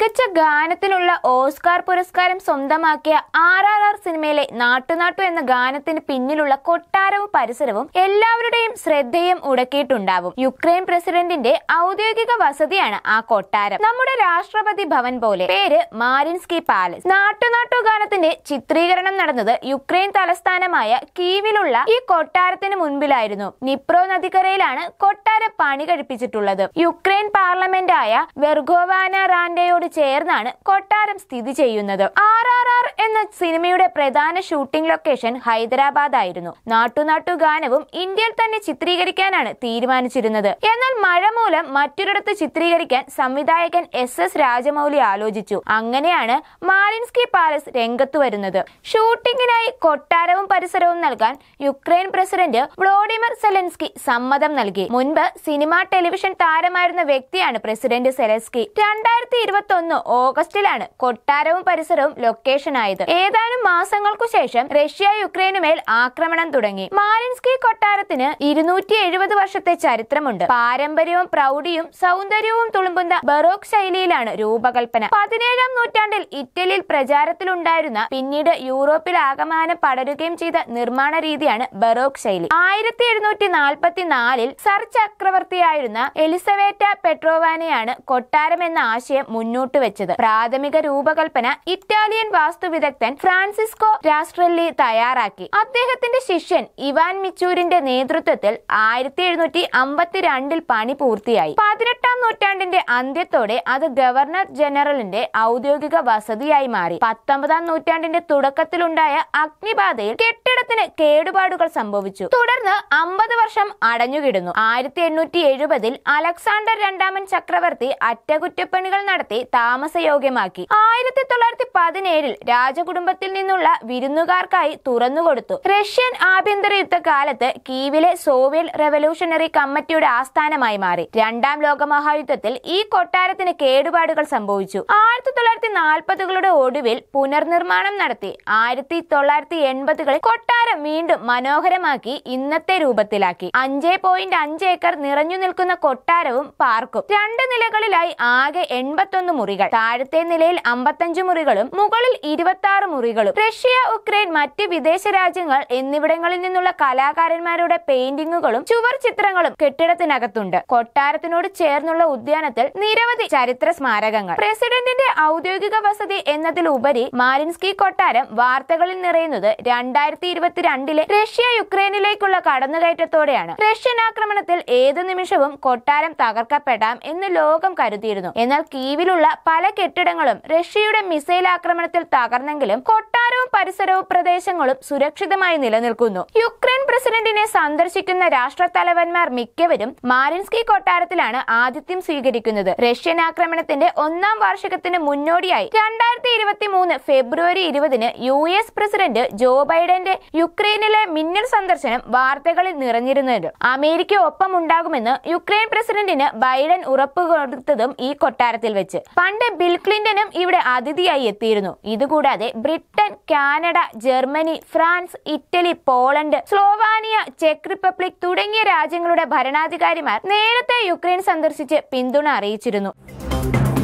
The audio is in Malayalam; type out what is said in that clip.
മികച്ച ഗാനത്തിനുള്ള ഓസ്കാർ പുരസ്കാരം സ്വന്തമാക്കിയ ആർ ആർ ആർ സിനിമയിലെ നാട്ടുനാട്ടു എന്ന ഗാനത്തിന് പിന്നിലുള്ള കൊട്ടാരവും പരിസരവും എല്ലാവരുടെയും ശ്രദ്ധയും ഉടക്കിയിട്ടുണ്ടാവും യുക്രൈൻ പ്രസിഡന്റിന്റെ ഔദ്യോഗിക വസതിയാണ് ആ കൊട്ടാരം നമ്മുടെ രാഷ്ട്രപതി ഭവൻ പോലെ പേര് മാരിൻസ്കി പാലസ് നാട്ടുനാട്ടു ഗാനത്തിന്റെ ചിത്രീകരണം നടന്നത് യുക്രൈൻ തലസ്ഥാനമായ കീവിലുള്ള ഈ കൊട്ടാരത്തിന് മുൻപിലായിരുന്നു നിപ്രോ നദിക്കരയിലാണ് കൊട്ടാരം പണി കഴിപ്പിച്ചിട്ടുള്ളത് യുക്രൈൻ പാർലമെന്റായ വെർഗോവാന റാൻഡയോട് ചേർന്നാണ് കൊട്ടാരം സ്ഥിതി ചെയ്യുന്നത് ആർ ആർ ആർ എന്ന സിനിമയുടെ പ്രധാന ഷൂട്ടിംഗ് ലൊക്കേഷൻ ഹൈദരാബാദ് ആയിരുന്നു നാട്ടുനാട്ടു ഗാനവും ഇന്ത്യയിൽ തന്നെ ചിത്രീകരിക്കാനാണ് തീരുമാനിച്ചിരുന്നത് എന്നാൽ മഴ മൂലം മറ്റൊരിടത്ത് ചിത്രീകരിക്കാൻ സംവിധായകൻ എസ് എസ് രാജമൗലി ആലോചിച്ചു അങ്ങനെയാണ് മാലിൻസ്കി പാലസ് രംഗത്തു വരുന്നത് ഷൂട്ടിംഗിനായി കൊട്ടാരവും പരിസരവും നൽകാൻ യുക്രൈൻ പ്രസിഡന്റ് വ്ലോഡിമർ സെലൻസ്കി സമ്മതം നൽകി മുൻപ് സിനിമ ടെലിവിഷൻ താരമായിരുന്ന വ്യക്തിയാണ് പ്രസിഡന്റ് സെലൻസ്കി രണ്ടായിരത്തി ഇരുപത്തി ഒന്ന് ഓഗസ്റ്റിലാണ് കൊട്ടാരവും പരിസരവും ലൊക്കേഷനായത് ഏതാനും മാസങ്ങൾക്കു ശേഷം റഷ്യ യുക്രൈനുമേൽ ആക്രമണം തുടങ്ങി മാലിൻസ്കി കൊട്ടാരത്തിന് ഇരുന്നൂറ്റി എഴുപത് വർഷത്തെ ചരിത്രമുണ്ട് പാരമ്പര്യവും പ്രൗഢിയും സൗന്ദര്യവും തുളുമ്പുന്ന ബറോക്ക് ശൈലിയിലാണ് രൂപകൽപ്പന പതിനേഴാം നൂറ്റാണ്ടിൽ ഇറ്റലിയിൽ പ്രചാരത്തിലുണ്ടായിരുന്ന പിന്നീട് യൂറോപ്പിൽ ആകമാനം പടരുകയും ചെയ്ത നിർമ്മാണ രീതിയാണ് ബറോക്ക് ശൈലി ആയിരത്തി എഴുന്നൂറ്റി നാൽപ്പത്തി നാലിൽ സർ ചക്രവർത്തിയായിരുന്ന എലിസവേറ്റ പെട്രോവാനെയാണ് കൊട്ടാരം എന്ന ആശയം മുന്നോട്ട് മുന്നോട്ട് വെച്ചത് പ്രാഥമിക രൂപകൽപ്പന ഇറ്റാലിയൻ വാസ്തുവിദഗ്ധൻ ഫ്രാൻസിസ്കോ രാസ്ട്രല്ലി തയ്യാറാക്കി അദ്ദേഹത്തിന്റെ ശിഷ്യൻ ഇവാൻ മിച്ചൂരിന്റെ നേതൃത്വത്തിൽ ആയിരത്തി എഴുന്നൂറ്റി അമ്പത്തിരണ്ടിൽ പണി പൂർത്തിയായി പതിനെട്ടാം നൂറ്റാണ്ടിന്റെ അന്ത്യത്തോടെ അത് ഗവർണർ ജനറലിന്റെ ഔദ്യോഗിക വസതിയായി മാറി പത്തൊമ്പതാം നൂറ്റാണ്ടിന്റെ തുടക്കത്തിലുണ്ടായ അഗ്നിബാധയിൽ കെട്ടിടത്തിന് കേടുപാടുകൾ സംഭവിച്ചു തുടർന്ന് അമ്പത് വർഷം അടഞ്ഞുകിടുന്നു ആയിരത്തി എണ്ണൂറ്റി എഴുപതിൽ അലക്സാണ്ടർ രണ്ടാമൻ ചക്രവർത്തി അറ്റകുറ്റപ്പണികൾ നടത്തി താമസയോഗ്യമാക്കി ആയിരത്തി തൊള്ളായിരത്തി പതിനേഴിൽ രാജകുടുംബത്തിൽ നിന്നുള്ള വിരുന്നുകാർക്കായി തുറന്നുകൊടുത്തു റഷ്യൻ ആഭ്യന്തര യുദ്ധകാലത്ത് കീവിലെ സോവിയറ്റ് റവല്യൂഷണറി കമ്മിറ്റിയുടെ ആസ്ഥാനമായി മാറി രണ്ടാം ലോക മഹായുദ്ധത്തിൽ ഈ കൊട്ടാരത്തിന് കേടുപാടുകൾ സംഭവിച്ചു ആയിരത്തി തൊള്ളായിരത്തി നാൽപ്പതുകളുടെ ഒടുവിൽ പുനർനിർമ്മാണം നടത്തി ആയിരത്തി തൊള്ളായിരത്തി എൺപതുകളിൽ കൊട്ടാരം വീണ്ടും മനോഹരമാക്കി ഇന്നത്തെ രൂപത്തിലാക്കി അഞ്ച് പോയിന്റ് അഞ്ച് ഏക്കർ നിറഞ്ഞു നിൽക്കുന്ന കൊട്ടാരവും പാർക്കും രണ്ട് നിലകളിലായി ആകെ എൺപത്തൊന്ന് മുറികൾ താഴത്തെ നിലയിൽ അമ്പത്തഞ്ച് മുറികളും മുകളിൽ ഇരുപത്തി ആറ് മുറികളും റഷ്യ ഉക്രൈൻ മറ്റ് വിദേശ രാജ്യങ്ങൾ എന്നിവിടങ്ങളിൽ നിന്നുള്ള കലാകാരന്മാരുടെ പെയിന്റിങ്ങുകളും ചുവർ ചിത്രങ്ങളും കെട്ടിടത്തിനകത്തുണ്ട് കൊട്ടാരത്തിനോട് ചേർന്നുള്ള ഉദ്യാനത്തിൽ നിരവധി ചരിത്ര സ്മാരകങ്ങൾ പ്രസിഡന്റിന്റെ ഔദ്യോഗിക വസതി എന്നതിലുപരി മാലിൻസ്കി കൊട്ടാരം വാർത്തകളിൽ നിറയുന്നത് രണ്ടായിരത്തി ഇരുപത്തിരണ്ടിലെ റഷ്യ യുക്രൈനിലേക്കുള്ള കടന്നുകയറ്റത്തോടെയാണ് റഷ്യൻ ആക്രമണത്തിൽ ഏത് നിമിഷവും കൊട്ടാരം തകർക്കപ്പെടാം എന്ന് ലോകം കരുതിയിരുന്നു എന്നാൽ കീവിലുള്ള പല കെട്ടിടങ്ങളും റഷ്യയുടെ മിസൈൽ ആക്രമണത്തിൽ തകർന്നെങ്കിലും കൊട്ടാരവും പരിസരവും പ്രദേശങ്ങളും സുരക്ഷിതമായി നിലനിൽക്കുന്നു യുക്രൈൻ പ്രസിഡന്റിനെ സന്ദർശിക്കുന്ന തലവന്മാർ മിക്കവരും മാരിൻസ്കി കൊട്ടാരത്തിലാണ് ആതിഥ്യം സ്വീകരിക്കുന്നത് റഷ്യൻ ആക്രമണത്തിന്റെ ഒന്നാം വാർഷികത്തിന് മുന്നോടിയായി രണ്ടായിരത്തി ഇരുപത്തി മൂന്ന് ഫെബ്രുവരി ഇരുപതിന് യു എസ് പ്രസിഡന്റ് ജോ ബൈഡന്റെ യുക്രൈനിലെ മിന്നൽ സന്ദർശനം വാർത്തകളിൽ നിറഞ്ഞിരുന്നത് അമേരിക്ക ഒപ്പം ഉണ്ടാകുമെന്ന് യുക്രൈൻ പ്രസിഡന്റിന് ബൈഡൻ ഉറപ്പ് കൊടുത്തതും ഈ കൊട്ടാരത്തിൽ വെച്ച് പണ്ട് ബിൽ ക്ലിന്റനും ഇവിടെ അതിഥിയായി എത്തിയിരുന്നു ഇതുകൂടാതെ Britain Canada Germany France Italy Poland സ്ലോവ റുമാനിയ ചെക്ക് റിപ്പബ്ലിക് തുടങ്ങിയ രാജ്യങ്ങളുടെ ഭരണാധികാരിമാർ നേരത്തെ യുക്രൈൻ സന്ദർശിച്ച് പിന്തുണ അറിയിച്ചിരുന്നു